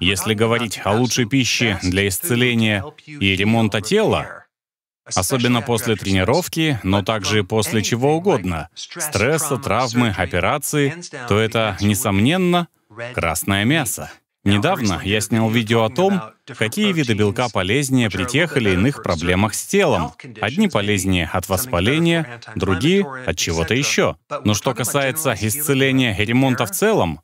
Если говорить о лучшей пище для исцеления и ремонта тела, особенно после тренировки, но также после чего угодно, стресса, травмы, операции, то это, несомненно, красное мясо. Недавно я снял видео о том, какие виды белка полезнее при тех или иных проблемах с телом. Одни полезнее от воспаления, другие — от чего-то еще. Но что касается исцеления и ремонта в целом,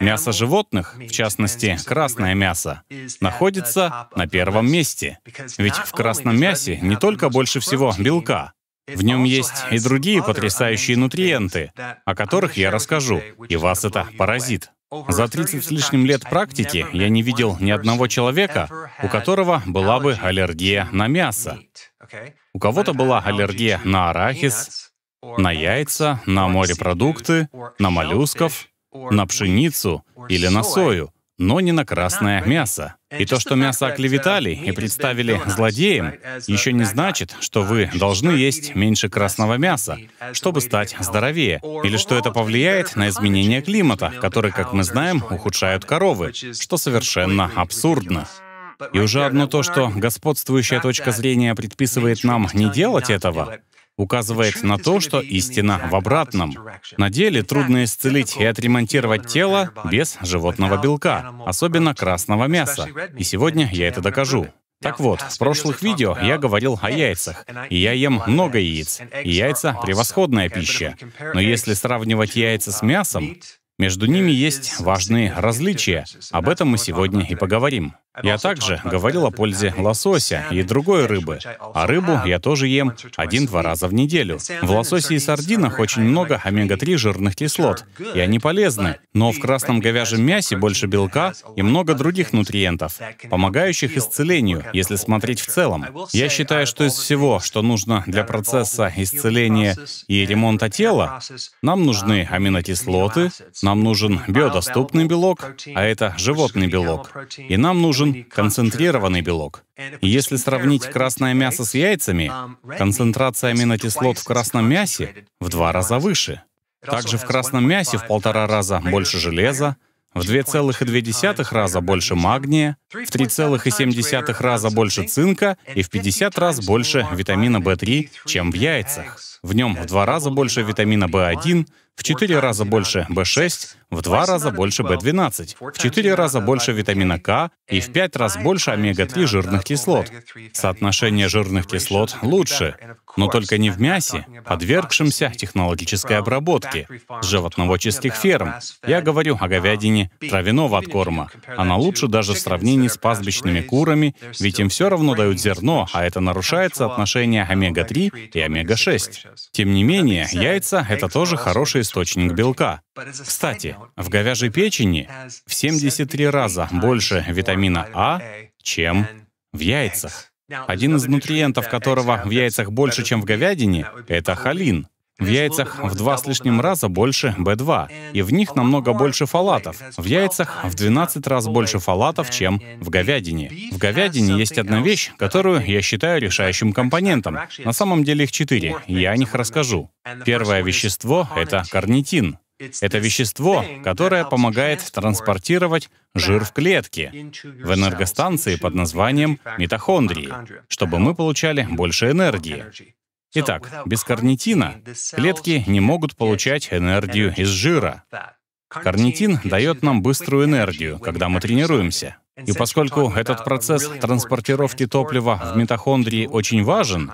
Мясо животных, в частности, красное мясо, находится на первом месте. Ведь в красном мясе не только больше всего белка, в нем есть и другие потрясающие нутриенты, о которых я расскажу, и вас это поразит. За 30 с лишним лет практики я не видел ни одного человека, у которого была бы аллергия на мясо. У кого-то была аллергия на арахис, на яйца, на морепродукты, на моллюсков — на пшеницу или на сою, но не на красное мясо. И то, что мясо оклеветали и представили злодеем, еще не значит, что вы должны есть меньше красного мяса, чтобы стать здоровее, или что это повлияет на изменение климата, который, как мы знаем, ухудшают коровы, что совершенно абсурдно. И уже одно то, что господствующая точка зрения предписывает нам не делать этого, указывает на то, что истина в обратном. На деле трудно исцелить и отремонтировать тело без животного белка, особенно красного мяса. И сегодня я это докажу. Так вот, в прошлых видео я говорил о яйцах, и я ем много яиц, и яйца — превосходная пища. Но если сравнивать яйца с мясом, между ними есть важные различия. Об этом мы сегодня и поговорим. Я также говорил о пользе лосося и другой рыбы, а рыбу я тоже ем один-два раза в неделю. В лососе и сардинах очень много омега-3 жирных кислот, и они полезны, но в красном говяжьем мясе больше белка и много других нутриентов, помогающих исцелению, если смотреть в целом. Я считаю, что из всего, что нужно для процесса исцеления и ремонта тела, нам нужны аминокислоты, нам нужен биодоступный белок, а это животный белок, и нам нужен нужен концентрированный белок. Если сравнить красное мясо с яйцами, концентрация аминокислот в красном мясе в два раза выше. Также в красном мясе в полтора раза больше железа, в 2,2 раза больше магния, в 3,7 раза больше цинка и в 50 раз больше витамина В3, чем в яйцах. В нем в два раза больше витамина В1, в 4 раза больше B6, в 2 раза больше B12, в 4 раза больше витамина К и в 5 раз больше омега-3 жирных кислот. Соотношение жирных кислот лучше, но только не в мясе, подвергшемся технологической обработке, с животноводческих ферм. Я говорю о говядине травяного откорма. Она лучше даже в сравнении с пастбищными курами, ведь им все равно дают зерно, а это нарушает соотношение омега-3 и омега-6. Тем не менее, яйца — это тоже хорошие источник белка. Кстати, в говяжьей печени в 73 раза больше витамина А, чем в яйцах. Один из нутриентов, которого в яйцах больше, чем в говядине, это холин. В яйцах в два с лишним раза больше B2, и в них намного больше фалатов. В яйцах в 12 раз больше фалатов, чем в говядине. В говядине есть одна вещь, которую я считаю решающим компонентом. На самом деле их четыре, я о них расскажу. Первое вещество — это карнитин. Это вещество, которое помогает транспортировать жир в клетке, в энергостанции под названием митохондрии, чтобы мы получали больше энергии. Итак, без карнитина клетки не могут получать энергию из жира. Карнитин дает нам быструю энергию, когда мы тренируемся. И поскольку этот процесс транспортировки топлива в митохондрии очень важен,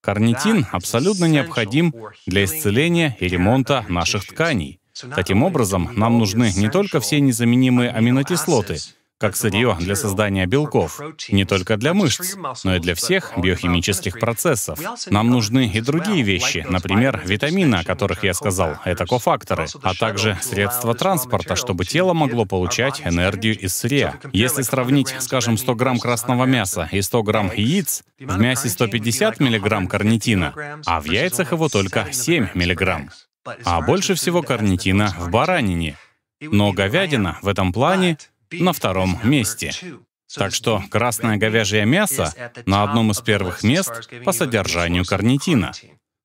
карнитин абсолютно необходим для исцеления и ремонта наших тканей. Таким образом, нам нужны не только все незаменимые аминокислоты, как сырье для создания белков, не только для мышц, но и для всех биохимических процессов. Нам нужны и другие вещи, например, витамины, о которых я сказал, это кофакторы, а также средства транспорта, чтобы тело могло получать энергию из сырья. Если сравнить, скажем, 100 грамм красного мяса и 100 грамм яиц, в мясе 150 миллиграмм карнитина, а в яйцах его только 7 миллиграмм. А больше всего карнитина в баранине. Но говядина в этом плане на втором месте. Так что красное говяжье мясо на одном из первых мест по содержанию карнитина.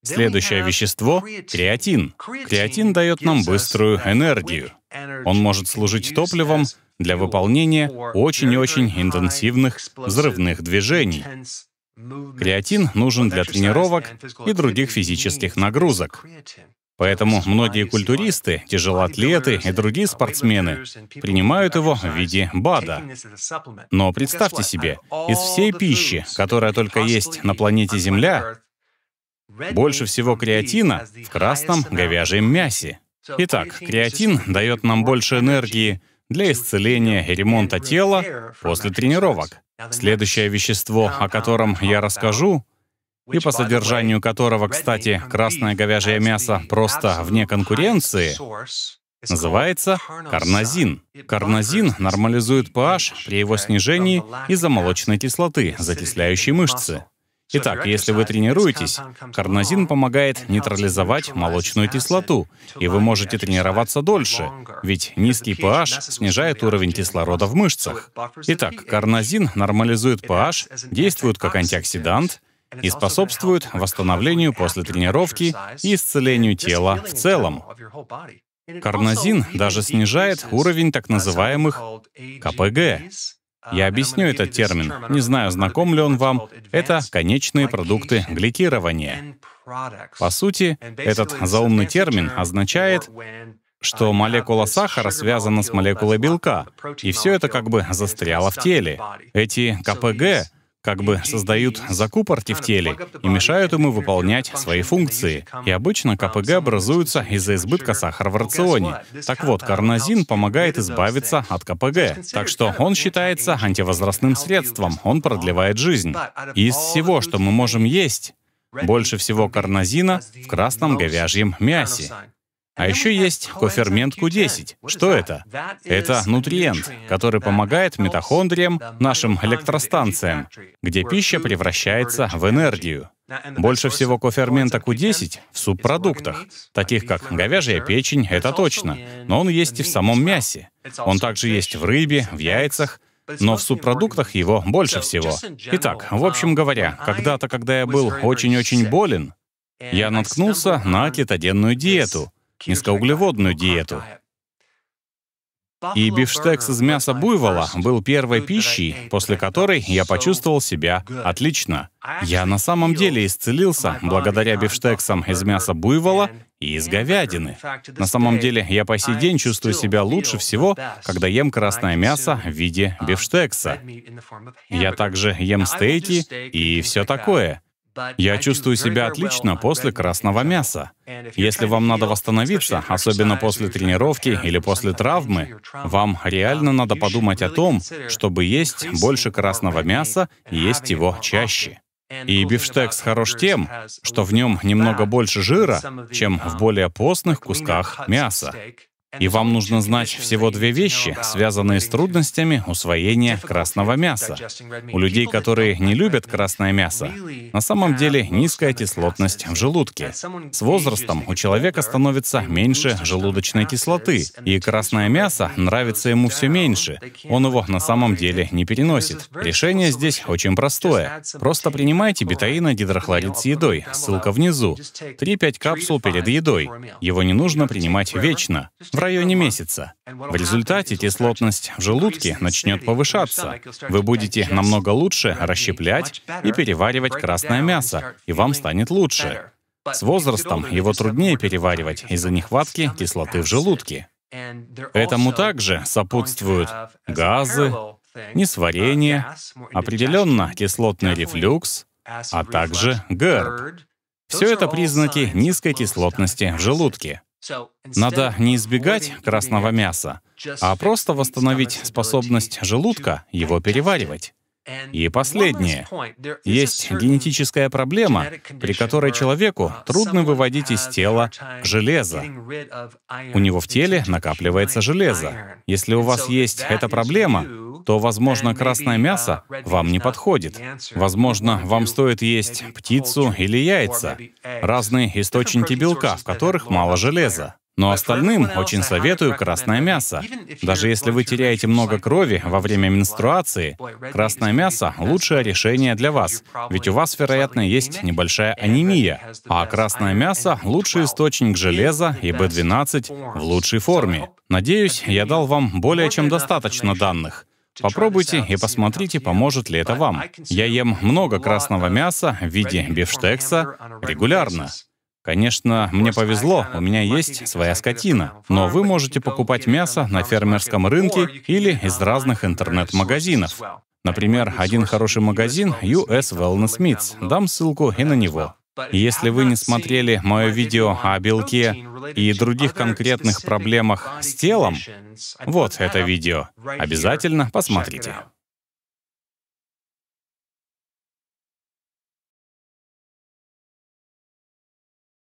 Следующее вещество — креатин. Креатин дает нам быструю энергию. Он может служить топливом для выполнения очень-очень интенсивных взрывных движений. Креатин нужен для тренировок и других физических нагрузок. Поэтому многие культуристы, тяжелоатлеты и другие спортсмены принимают его в виде БАДа. Но представьте себе, из всей пищи, которая только есть на планете Земля, больше всего креатина в красном говяжьем мясе. Итак, креатин дает нам больше энергии для исцеления и ремонта тела после тренировок. Следующее вещество, о котором я расскажу, и по содержанию которого, кстати, красное говяжье мясо просто вне конкуренции, называется карнозин. Карнозин нормализует pH при его снижении из-за молочной кислоты, закисляющей мышцы. Итак, если вы тренируетесь, карнозин помогает нейтрализовать молочную кислоту, и вы можете тренироваться дольше, ведь низкий pH снижает уровень кислорода в мышцах. Итак, карнозин нормализует pH, действует как антиоксидант и способствует восстановлению после тренировки и исцелению тела в целом. Карнозин даже снижает уровень так называемых КПГ. Я объясню этот термин. Не знаю, знаком ли он вам. Это конечные продукты гликирования. По сути, этот заумный термин означает, что молекула сахара связана с молекулой белка, и все это как бы застряло в теле. Эти КПГ как бы создают закупорки в теле и мешают ему выполнять свои функции. И обычно КПГ образуются из-за избытка сахара в рационе. Так вот, карнозин помогает избавиться от КПГ, так что он считается антивозрастным средством, он продлевает жизнь. из всего, что мы можем есть, больше всего карнозина в красном говяжьем мясе. А еще есть кофермент Q10. Что это? Это нутриент, который помогает митохондриям, нашим электростанциям, где пища превращается в энергию. Больше всего кофермента Q10 в субпродуктах, таких как говяжья печень, это точно, но он есть и в самом мясе. Он также есть в рыбе, в яйцах, но в субпродуктах его больше всего. Итак, в общем um, говоря, когда-то, когда я был очень-очень болен, я наткнулся на кетогенную диету — низкоуглеводную диету. И бифштекс из мяса буйвола был первой пищей, после которой я почувствовал себя отлично. Я на самом деле исцелился благодаря бифштексам из мяса буйвола и из говядины. На самом деле, я по сей день чувствую себя лучше всего, когда ем красное мясо в виде бифштекса. Я также ем стейки и все такое. Я чувствую себя отлично после красного мяса. Если вам надо восстановиться, особенно после тренировки или после травмы, вам реально надо подумать о том, чтобы есть больше красного мяса и есть его чаще. И бифштекс хорош тем, что в нем немного больше жира, чем в более постных кусках мяса. И вам нужно знать всего две вещи, связанные с трудностями усвоения красного мяса. У людей, которые не любят красное мясо, на самом деле низкая кислотность в желудке. С возрастом у человека становится меньше желудочной кислоты, и красное мясо нравится ему все меньше. Он его на самом деле не переносит. Решение здесь очень простое. Просто принимайте бетаина-гидрохлорид с едой, ссылка внизу. 3-5 капсул перед едой. Его не нужно принимать вечно в районе месяца. В результате кислотность в желудке начнет повышаться. Вы будете намного лучше расщеплять и переваривать красное мясо, и вам станет лучше. С возрастом его труднее переваривать из-за нехватки кислоты в желудке. Этому также сопутствуют газы, несварение, определенно кислотный рефлюкс, а также ГЭРБ. Все это признаки низкой кислотности в желудке. Надо не избегать красного мяса, а просто восстановить способность желудка его переваривать. И последнее. Есть генетическая проблема, при которой человеку uh, трудно выводить из тела железо. У него в теле накапливается железо. Если у вас есть эта проблема, то, возможно, красное мясо uh, вам не подходит. Возможно, вам стоит есть птицу или яйца, разные источники белка, в которых мало железа. Но остальным очень советую красное мясо. Даже если вы теряете много крови во время менструации, красное мясо — лучшее решение для вас, ведь у вас, вероятно, есть небольшая анемия, а красное мясо — лучший источник железа и B12 в лучшей форме. Надеюсь, я дал вам более чем достаточно данных. Попробуйте и посмотрите, поможет ли это вам. Я ем много красного мяса в виде бифштекса регулярно. Конечно, мне повезло, у меня есть своя скотина, но вы можете покупать мясо на фермерском рынке или из разных интернет-магазинов. Например, один хороший магазин US Wellness Meats. Дам ссылку и на него. Если вы не смотрели мое видео о белке и других конкретных проблемах с телом, вот это видео. Обязательно посмотрите.